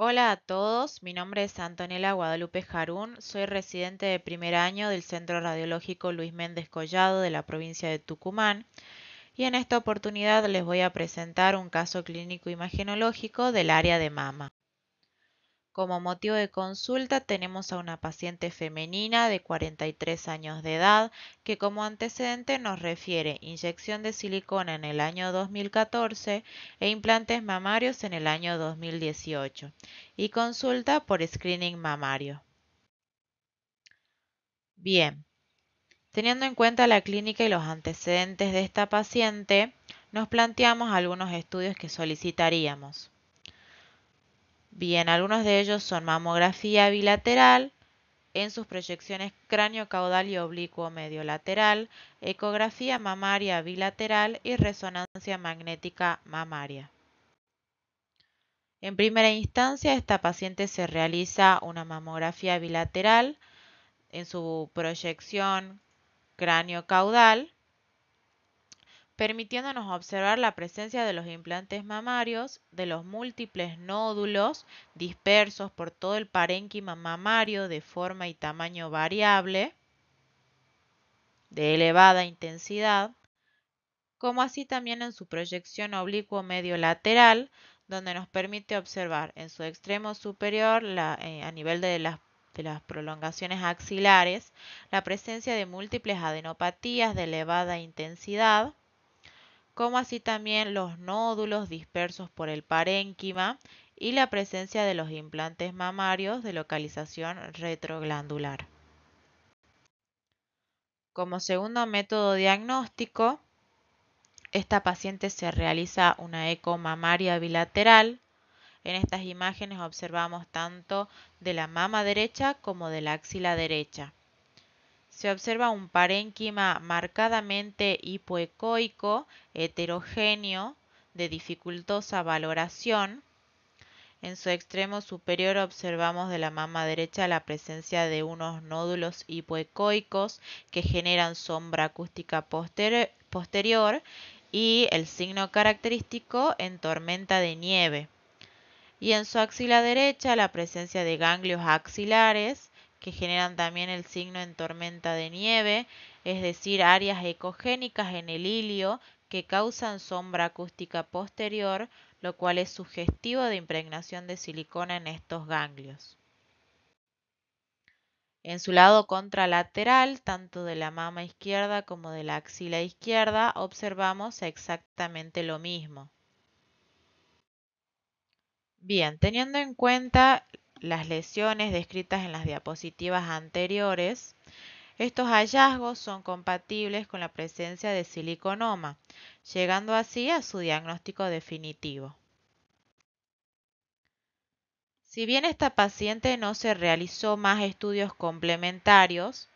Hola a todos, mi nombre es Antonella Guadalupe Jarún, soy residente de primer año del Centro Radiológico Luis Méndez Collado de la provincia de Tucumán y en esta oportunidad les voy a presentar un caso clínico imagenológico del área de mama. Como motivo de consulta tenemos a una paciente femenina de 43 años de edad que como antecedente nos refiere inyección de silicona en el año 2014 e implantes mamarios en el año 2018 y consulta por screening mamario. Bien, teniendo en cuenta la clínica y los antecedentes de esta paciente, nos planteamos algunos estudios que solicitaríamos. Bien, algunos de ellos son mamografía bilateral en sus proyecciones cráneo caudal y oblicuo medio lateral, ecografía mamaria bilateral y resonancia magnética mamaria. En primera instancia, esta paciente se realiza una mamografía bilateral en su proyección cráneo caudal permitiéndonos observar la presencia de los implantes mamarios, de los múltiples nódulos dispersos por todo el parénquima mamario de forma y tamaño variable, de elevada intensidad, como así también en su proyección oblicuo medio lateral, donde nos permite observar en su extremo superior, eh, a nivel de las prolongaciones axilares, la presencia de múltiples adenopatías de elevada intensidad, como así también los nódulos dispersos por el parénquima y la presencia de los implantes mamarios de localización retroglandular. Como segundo método diagnóstico, esta paciente se realiza una eco mamaria bilateral. En estas imágenes observamos tanto de la mama derecha como de la axila derecha se observa un parénquima marcadamente hipoecoico, heterogéneo, de dificultosa valoración. En su extremo superior observamos de la mama derecha la presencia de unos nódulos hipoecoicos que generan sombra acústica posterior y el signo característico en tormenta de nieve. Y en su axila derecha la presencia de ganglios axilares que generan también el signo en tormenta de nieve, es decir, áreas ecogénicas en el hilio que causan sombra acústica posterior, lo cual es sugestivo de impregnación de silicona en estos ganglios. En su lado contralateral, tanto de la mama izquierda como de la axila izquierda, observamos exactamente lo mismo. Bien, teniendo en cuenta las lesiones descritas en las diapositivas anteriores, estos hallazgos son compatibles con la presencia de siliconoma, llegando así a su diagnóstico definitivo. Si bien esta paciente no se realizó más estudios complementarios,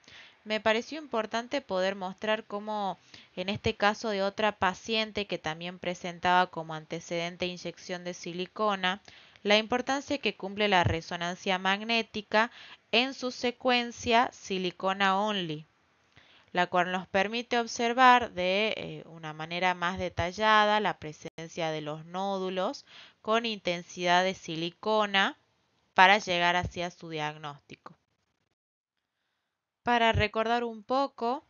me pareció importante poder mostrar cómo en este caso de otra paciente que también presentaba como antecedente inyección de silicona, la importancia que cumple la resonancia magnética en su secuencia silicona only, la cual nos permite observar de eh, una manera más detallada la presencia de los nódulos con intensidad de silicona para llegar hacia su diagnóstico. Para recordar un poco,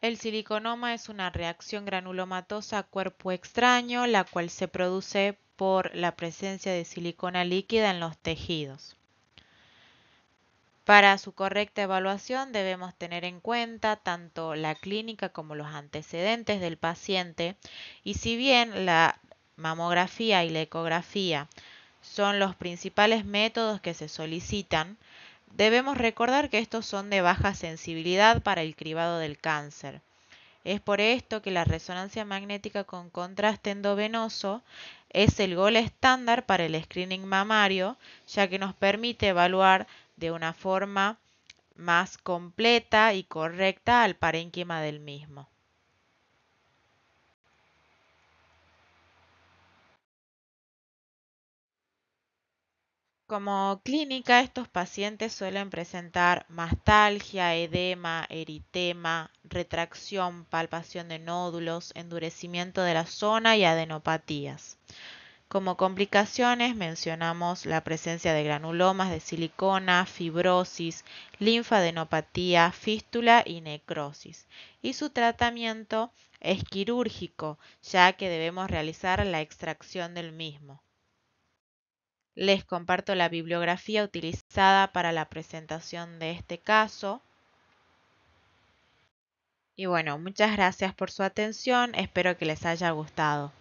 el siliconoma es una reacción granulomatosa a cuerpo extraño, la cual se produce por la presencia de silicona líquida en los tejidos. Para su correcta evaluación debemos tener en cuenta tanto la clínica como los antecedentes del paciente y si bien la mamografía y la ecografía son los principales métodos que se solicitan, debemos recordar que estos son de baja sensibilidad para el cribado del cáncer. Es por esto que la resonancia magnética con contraste endovenoso es el gol estándar para el screening mamario, ya que nos permite evaluar de una forma más completa y correcta al parénquima del mismo. Como clínica, estos pacientes suelen presentar mastalgia, edema, eritema, retracción, palpación de nódulos, endurecimiento de la zona y adenopatías. Como complicaciones mencionamos la presencia de granulomas de silicona, fibrosis, linfadenopatía, fístula y necrosis. Y su tratamiento es quirúrgico, ya que debemos realizar la extracción del mismo. Les comparto la bibliografía utilizada para la presentación de este caso. Y bueno, muchas gracias por su atención, espero que les haya gustado.